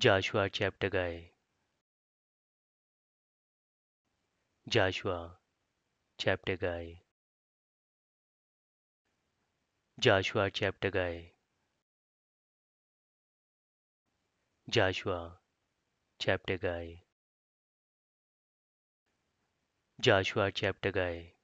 Joshua chapter guy. Joshua chapter guy. Joshua chapter guy. Joshua chapter guy. Joshua chapter guy.